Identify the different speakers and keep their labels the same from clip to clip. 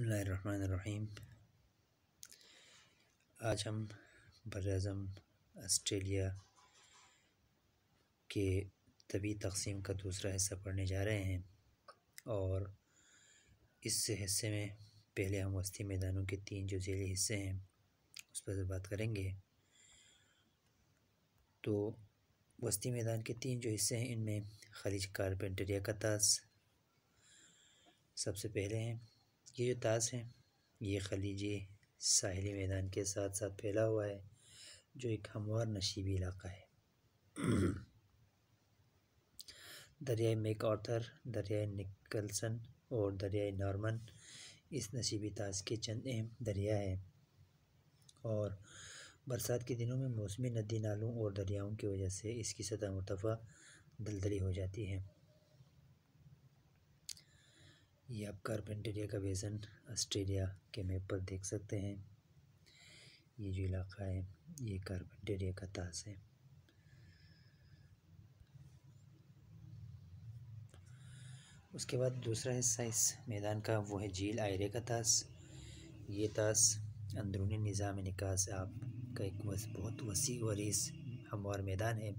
Speaker 1: बसमीम आज हम बरज़म आस्ट्रेलिया के तबी तकसीम का दूसरा हिस्सा पढ़ने जा रहे हैं और इस हिस्से में पहले हम वस्ती मैदानों के तीन जो झेली हिस्से हैं उस पर बात करेंगे तो वस्ती मैदान के तीन जो हिस्से हैं इनमें खलीज कारपेंटरिया का ताज सबसे पहले हैं ये जो ताज है ये खलीजी साहली मैदान के साथ साथ फैला हुआ है जो एक हमवार नशीबी इलाका है दरियाए मेक आर्थर दरियाए निकलसन और दरियाए नॉर्मन इस नशीबी ताज के चंद अहम दरिया है और बरसात के दिनों में मौसमी नदी नालों और दरियाओं की वजह से इसकी सतह मुरतफ़ा दलदली हो जाती है ये आप कारपेंटेरिया का वेजन ऑस्ट्रेलिया के मैप पर देख सकते हैं ये जो इलाका है ये कारपेंटेरिया का ताज है उसके बाद दूसरा हिस्सा इस मैदान का वो है झील आयरे का ताज ये ताज अंदरूनी निज़ाम निकास आप का एक वस, बहुत वसी वरीस हमवार मैदान है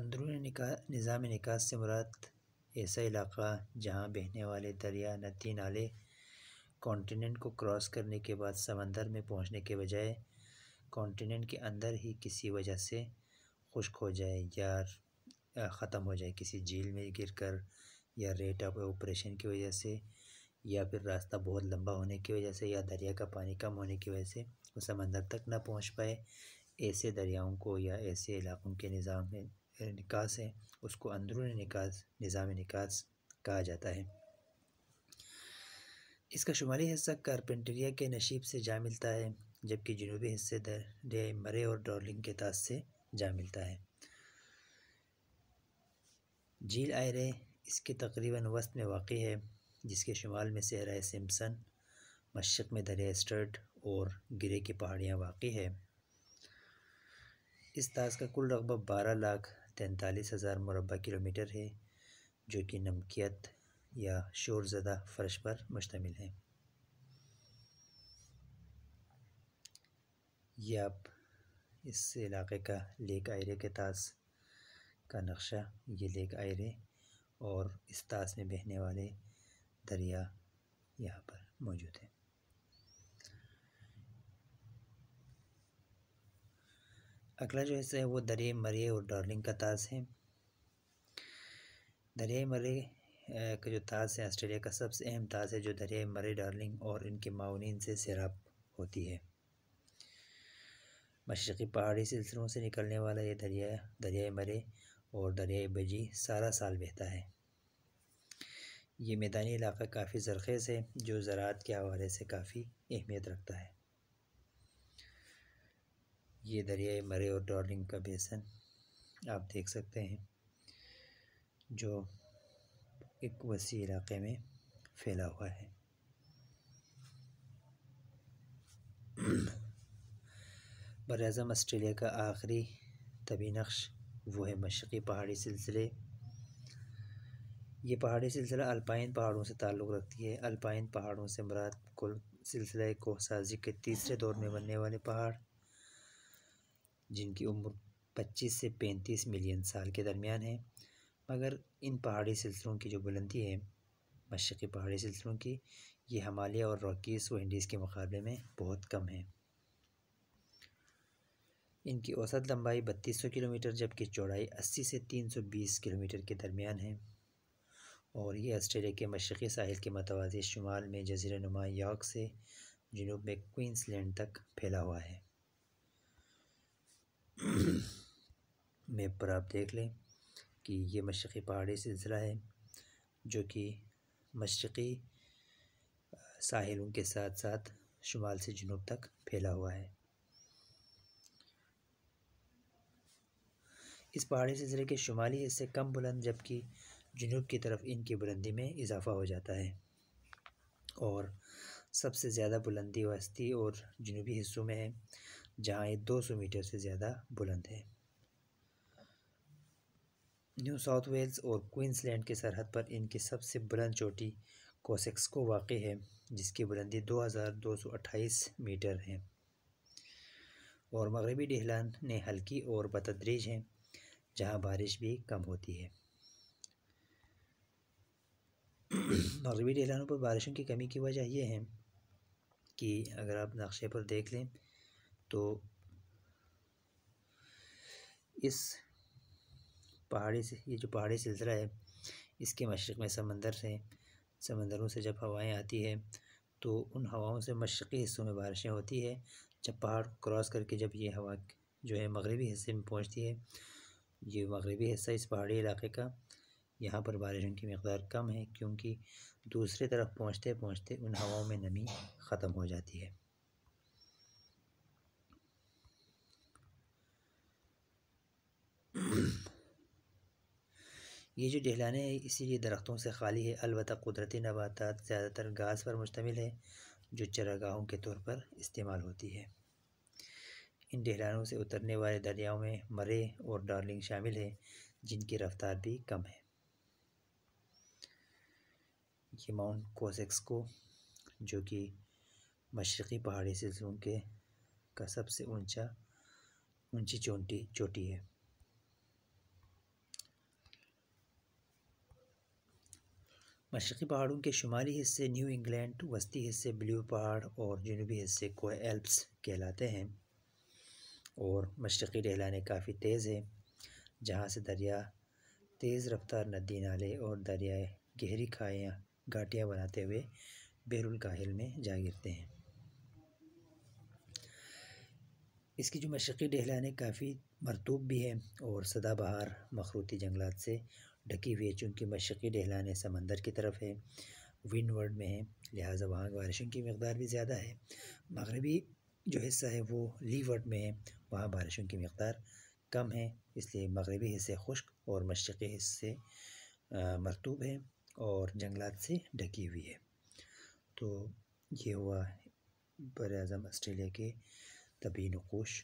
Speaker 1: अंदरूनी निका निज़ाम निकास से मुराद ऐसा इलाक़ा जहाँ बहने वाले दरिया नदी नाले कॉन्टिनेंट को क्रॉस करने के बाद समंदर में पहुँचने के बजाय कॉन्टिनेंट के अंदर ही किसी वजह से खुश्क हो जाए या ख़त्म हो जाए किसी झील में गिर कर या रेट ऑफ ऑपरेशन की वजह से या फिर रास्ता बहुत लंबा होने की वजह से या दरिया का पानी कम होने की वजह से वो समंदर तक ना पहुंच पाए ऐसे दरियाओं को या ऐसे इलाकों के निज़ाम में निकास है उसको अंदरूनी निकास निज़ाम निकास कहा जाता है इसका शुमाली हिस्सा कारपेंटरिया के नशीब से जा मिलता है जबकि जनूबी हिस्से दरियाए मरे और डॉर्लिंग के ताज से जा मिलता है झील आयरे इसके तकरीबन वस्त में वाक़ है जिसके शुमाल में सहरा सिम्सन मशक़ में दरिया स्टर्ट और गिरे की पहाड़ियाँ वाक़ है इस ताज का कुल रकबा बारह लाख तैंतालीस हज़ार मुरबा किलोमीटर है जो कि नमकियत या शोरज़दा फ़र्श पर मुश्तमिल है ये आप इस इलाके का लेक आयरे के ताज का नक्शा ये लेक आयरे और इस ताज में बहने वाले दरिया यहाँ पर मौजूद है अगला जो हिस्सा है वो दरिए मरे और डार्लिंग का ताज है दरिया मरे का जो ताज है ऑस्ट्रेलिया का सबसे अहम ताज है जो दरिया मरे डार्लिंग और इनके माउनिन से सैराब होती है मशरक़ी पहाड़ी सिलसिलों से निकलने वाला ये दरिया दरिया मरे और दरिया बजी सारा साल बहता है ये मैदानी इलाका काफ़ी ज़रख़ेज़ है जो ज़रात के हवाले से काफ़ी अहमियत रखता है ये दरियाए मरे और डॉलिंग का बेसन आप देख सकते हैं जो एक वसी इलाके में फैला हुआ है बर अज़म आस्ट्रेलिया का आखिरी तभी नक्श वो है मशरक़ी पहाड़ी सिलसिले ये पहाड़ी सिलसिला अल्पाइन पहाड़ों से ताल्लुक़ रखती है अल्पाइन पहाड़ों से मराद कुल सिलसिले कोहसाजी के तीसरे दौर में बनने वाले पहाड़ जिनकी उम्र 25 से 35 मिलियन साल के दरमियान है मगर इन पहाड़ी सिलसिलों की जो बुलंदी है मशरक़ी पहाड़ी सिलसिलों की ये हमालिया और रॉकीस व इंडीज़ के मुकाबले में बहुत कम है इनकी औसत लंबाई 3200 किलोमीटर जबकि चौड़ाई 80 से 320 किलोमीटर के दरमियान है और ये ऑस्ट्रेलिया के मशरक़ी साहिल के मतवाज़ शुमाल में जजीर नुमा यॉर्क से जनूब में क्वींसलैंड तक फैला हुआ है मैप पर आप देख लें कि ये मशरक़ी पहाड़ी सिलसिला है जो कि मशरक़ी साहिलों के साथ साथ शुमाल से जनूब तक फैला हुआ है इस पहाड़ी सिलसिले के शुमाली हिस्से कम बुलंद जबकि जनूब की तरफ इनकी बुलंदी में इजाफा हो जाता है और सबसे ज़्यादा बुलंदी वस्ती और जनूबी हिस्सों में है जहाँ ये 200 मीटर से ज़्यादा बुलंद है न्यू साउथ वेल्स और क्वींसलैंड के सरहद पर इनकी सबसे बुलंद चोटी कोसेक्सको वाक़ है जिसकी बुलंदी 2228 मीटर है और मगरबी डहलान ने हल्की और बतदरीज हैं जहाँ बारिश भी कम होती है मगरबी डहलानों पर बारिशों की कमी की वजह यह है कि अगर आप नक्शे पर देख लें तो इस पहाड़ी से ये जो पहाड़ी सिलसिला है इसके मशरक़ में समंदर से समंदरों से जब हवाएं आती है तो उन हवाओं से मशरक़ी हिस्सों में बारिशें होती है जब पहाड़ क्रॉस करके जब ये हवा जो है मगरबी हिस्से में पहुंचती है ये मगरबी हिस्सा इस पहाड़ी इलाके का यहाँ पर बारिशों की मकदार कम है क्योंकि दूसरी तरफ पहुँचते पहुँचते उन हवाओं में नमी ख़त्म हो जाती है ये जो डहलाने इसी ये दरख्तों से खाली है अलबत् कुदरती नबात ज़्यादातर घास पर मुश्तमिल है जो चरागाहों के तौर पर इस्तेमाल होती है इन डहलानों से उतरने वाले दरियाओं में मरे और डार्लिंग शामिल है जिनकी रफ्तार भी कम है ये माउंट कोसेक्सको जो कि मशरक़ी पहाड़ी सिलसिलों के का सबसे ऊंचा ऊंची चोटी चोटी है मशरक़ी पहाड़ों के शुमाली हिस्से न्यू इंग्लैंड वस्ती हिस्से ब्लू पहाड़ और जनूबी हिस्से को एल्प्स कहलाते हैं और मशरक़ी रहलाने काफ़ी तेज़ हैं जहाँ से दरिया तेज़ रफ्तार नदी नाले और दरियाए गहरी खाइयाँ घाटियाँ बनाते हुए बहरुल काहिल में जा गिरते हैं इसकी जो मशरक़ी डहलाने काफ़ी मरतूब भी है और सदाबहार मखरूती जंगलात से ढकी हुई है चूँकि मशरक़ी डहलान समंदर की तरफ है विंड वर्ड में है लिहाजा वहाँ बारिशों की मकदार भी ज़्यादा है मगरबी जो हिस्सा है वो ली वर्ड में है वहाँ बारिशों की मकदार कम है इसलिए मगरबी हिस्से खुश्क और मशरक़ी हिस्से मरतूब है और जंगलात से ढकी हुई है तो ये हुआ बर अज़म आस्ट्रेलिया के तबी नकोश